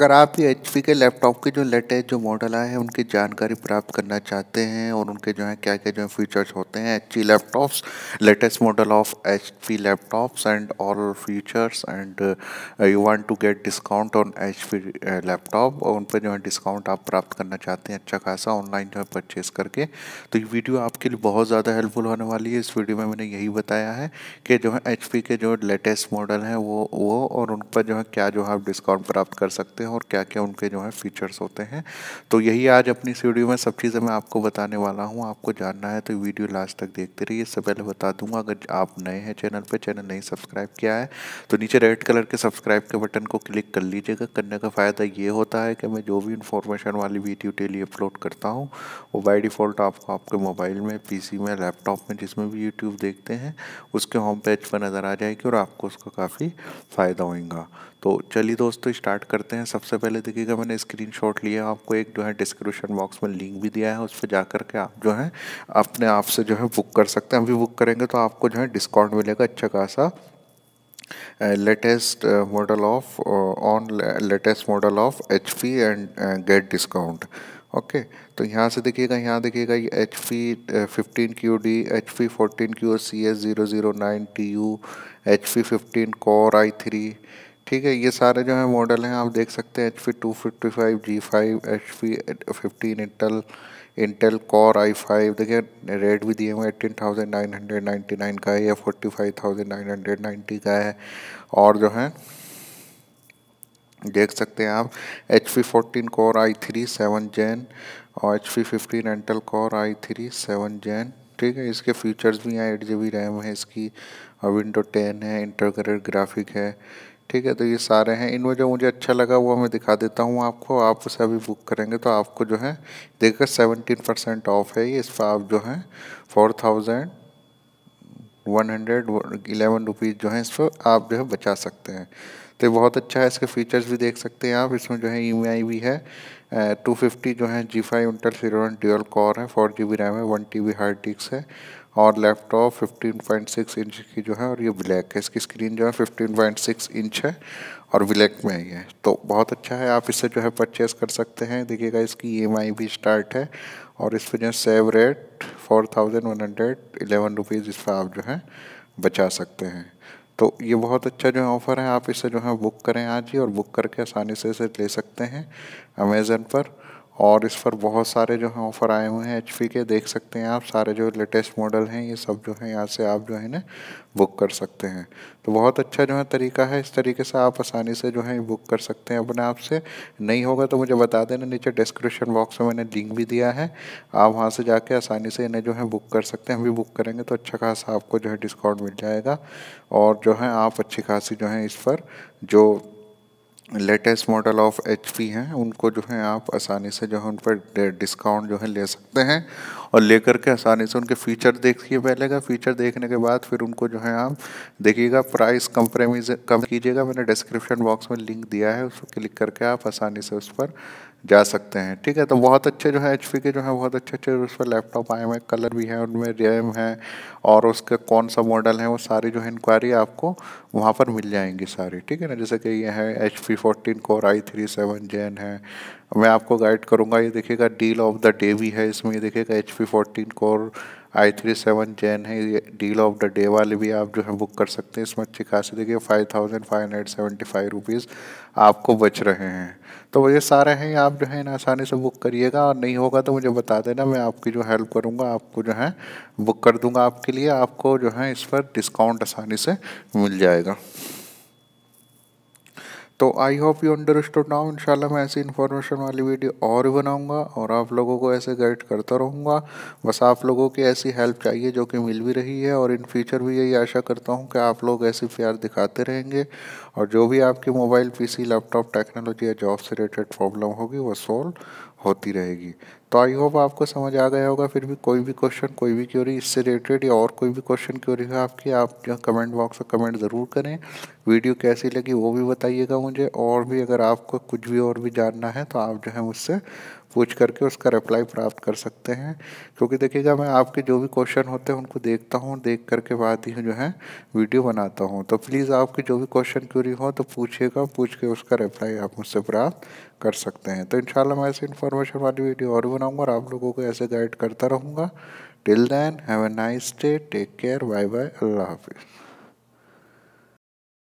अगर आप ये एच के लैपटॉप के जो लेटेस्ट जो मॉडल आए हैं उनकी जानकारी प्राप्त करना चाहते हैं और उनके जो है क्या क्या जो है फीचर्स होते हैं H laptops latest model of H laptops and all features and you want to get discount on H laptop और उन पर जो है डिस्काउंट आप प्राप्त करना चाहते हैं अच्छा खासा ऑनलाइन जो है परचेज़ करके तो ये वीडियो आपके लिए बहुत ज़्यादा हेल्पफुल होने वाली है इस वीडियो में मैंने यही बताया है कि जो है एच के जो लेटेस्ट मॉडल हैं वो वो और उन पर जो है क्या जो है आप डिस्काउंट प्राप्त कर सकते हो और क्या क्या उनके जो है फीचर्स होते हैं तो यही आज अपनी इस वीडियो में सब चीज़ें मैं आपको बताने वाला हूँ आपको जानना है तो वीडियो लास्ट तक देखते रहिए इससे पहले बता दूंगा अगर आप नए हैं चैनल पर चैनल नहीं सब्सक्राइब किया है तो नीचे रेड कलर के सब्सक्राइब के बटन को क्लिक कर लीजिएगा करने का फ़ायदा ये होता है कि मैं जो भी इन्फॉर्मेशन वाली वीडियो डेली अपलोड करता हूँ वो बाई डिफ़ॉल्ट आपको आपके मोबाइल में पी में लैपटॉप में जिसमें भी यूट्यूब देखते हैं उसके होम पेज पर नज़र आ जाएगी और आपको उसका काफ़ी फ़ायदा होगा तो चलिए दोस्तों स्टार्ट करते हैं सबसे पहले देखिएगा मैंने स्क्रीन शॉट लिया आपको एक जो है डिस्क्रिप्शन बॉक्स में लिंक भी दिया है उस पर जा करके आप जो है अपने आप से जो है बुक कर सकते हैं अभी बुक करेंगे तो आपको जो है डिस्काउंट मिलेगा अच्छा खासा latest model of on latest model of H P and get discount okay okay, तो यहाँ से देखिएगा यहाँ देखिएगा ये H P fifteen Q D H P fourteen Q C S zero zero nine T U H P fifteen core I three ठीक है ये सारे जो है मॉडल हैं आप देख सकते हैं H P two fifty five G five H P fifteen intel intel core I five देखिए रेट भी दिए हुए eighteen thousand nine hundred ninety nine का है या forty five thousand nine hundred ninety का है और जो है देख सकते हैं आप H P fourteen core I three seven gen और H P fifteen intel core I three seven gen ठीक है इसके फीचर्स भी हैं एट जी बी रैम है इसकी और विंडो टेन है इंटरग्रेड ग्राफिक है ठीक है तो ये सारे हैं इनमें जो मुझे अच्छा लगा वो मैं दिखा देता हूँ आपको आप उसे अभी बुक करेंगे तो आपको जो है देखकर सेवेंटीन परसेंट ऑफ है ये इस पर आप जो है four thousand one hundred eleven rupees जो है इस पर आप जो है बचा सकते हैं तो ये बहुत अच्छा है इसके फीचर्स भी देख सकते हैं आप इसमें जो है ई e भी है टू फिफ्टी जो है जी फाइव इंटर फिर ड्यूअल कॉर है फोर जी बी रैम है one T B hard disk है और लैपटॉप 15.6 इंच की जो है और ये ब्लैक है इसकी स्क्रीन जो है 15.6 इंच है और ब्लैक में ही है तो बहुत अच्छा है आप इससे जो है परचेज़ कर सकते हैं देखिएगा इसकी ई e भी स्टार्ट है और इस पर जो है save rate four thousand one hundred rupees इस पर आप जो है बचा सकते हैं तो ये बहुत अच्छा जो है ऑफ़र है आप इसे जो है बुक करें आज ही और बुक करके आसानी से इसे ले सकते हैं अमेज़न पर और इस पर बहुत सारे जो हैं ऑफ़र आए हुए हैं एच के देख सकते हैं आप सारे जो लेटेस्ट मॉडल हैं ये सब जो है यहाँ से आप जो है ना बुक कर सकते हैं तो बहुत अच्छा जो है तरीका है इस तरीके से आप आसानी से जो है बुक कर सकते हैं अपने आप से नहीं होगा तो मुझे बता देना नीचे डिस्क्रिप्शन बॉक्स में मैंने लिंक भी दिया है आप वहाँ से जाके आसानी से इन्हें जो है बुक कर सकते हैं हम भी बुक करेंगे तो अच्छा खासा आपको जो है डिस्काउंट मिल जाएगा और जो है आप अच्छी खासी जो है इस पर जो लेटेस्ट मॉडल ऑफ एच है उनको जो है आप आसानी से जो है उन पर डिस्काउंट जो है ले सकते हैं और लेकर के आसानी से उनके फीचर देखिए पहले का फीचर देखने के बाद फिर उनको जो है आप देखिएगा प्राइस कंप्रेमिज कम कीजिएगा मैंने डिस्क्रिप्शन बॉक्स में लिंक दिया है उसको क्लिक करके आप आसानी से उस पर जा सकते हैं ठीक है तो बहुत अच्छे जो है एच के जो है बहुत अच्छे अच्छे उस पर लैपटॉप आए हुए हैं कलर भी है उनमें रैम है और उसका कौन सा मॉडल है वो सारी जो है इंक्वायरी आपको वहाँ पर मिल जाएंगी सारी ठीक है ना जैसे कि ये है H P fourteen core I three seven gen है मैं आपको गाइड करूँगा ये देखिएगा डील ऑफ द डे भी है इसमें ये देखिएगा H P fourteen core I three seven gen है ये डील ऑफ द डे वाले भी आप जो है बुक कर सकते हैं इसमें अच्छी खासी देखिए five thousand five hundred seventy five rupees आपको बच रहे हैं तो ये सारे हैं आप जो है ना आसानी से बुक करिएगा और नहीं होगा तो मुझे बता देना मैं आपकी जो हेल्प करूँगा आपको जो है बुक कर दूँगा आपके लिए आपको जो है इस पर डिस्काउंट आसानी से मिल जाएगा तो I hope you understood now इंशाल्लाह मैं ऐसी इन्फॉर्मेशन वाली वीडियो और भी बनाऊंगा और आप लोगों को ऐसे गाइड करता रहूँगा बस आप लोगों की ऐसी हेल्प चाहिए जो कि मिल भी रही है और इन फ्यूचर भी यही आशा करता हूँ कि आप लोग ऐसे प्यार दिखाते रहेंगे और जो भी आपके मोबाइल सी लैपटॉप टेक्नोलॉजी या जॉब से रिलेटेड प्रॉब्लम होगी वो सॉल्व होती रहेगी तो आई होप आपको समझ आ गया होगा फिर भी कोई भी क्वेश्चन कोई भी क्यूरी इससे रिलेटेड या और कोई भी क्वेश्चन क्यूरी है आपकी आप कमेंट बॉक्स में कमेंट ज़रूर करें वीडियो कैसी लगी वो भी बताइएगा मुझे और भी अगर आपको कुछ भी और भी जानना है तो आप जो है मुझसे पूछ करके उसका रिप्लाई प्राप्त कर सकते हैं क्योंकि देखिएगा मैं आपके जो भी क्वेश्चन होते हैं उनको देखता हूँ देख करके बाद ही जो है वीडियो बनाता हूँ तो प्लीज़ आपके जो भी क्वेश्चन क्यूरी हो तो पूछिएगा पूछ के उसका रिप्लाई आप मुझसे प्राप्त कर सकते हैं तो इन मैं ऐसे इन्फॉर्मेशन वाली वीडियो और बनाऊँगा और आप लोगों को ऐसे गाइड करता रहूँगा till then have a nice day take care bye bye अल्लाह हाफिज़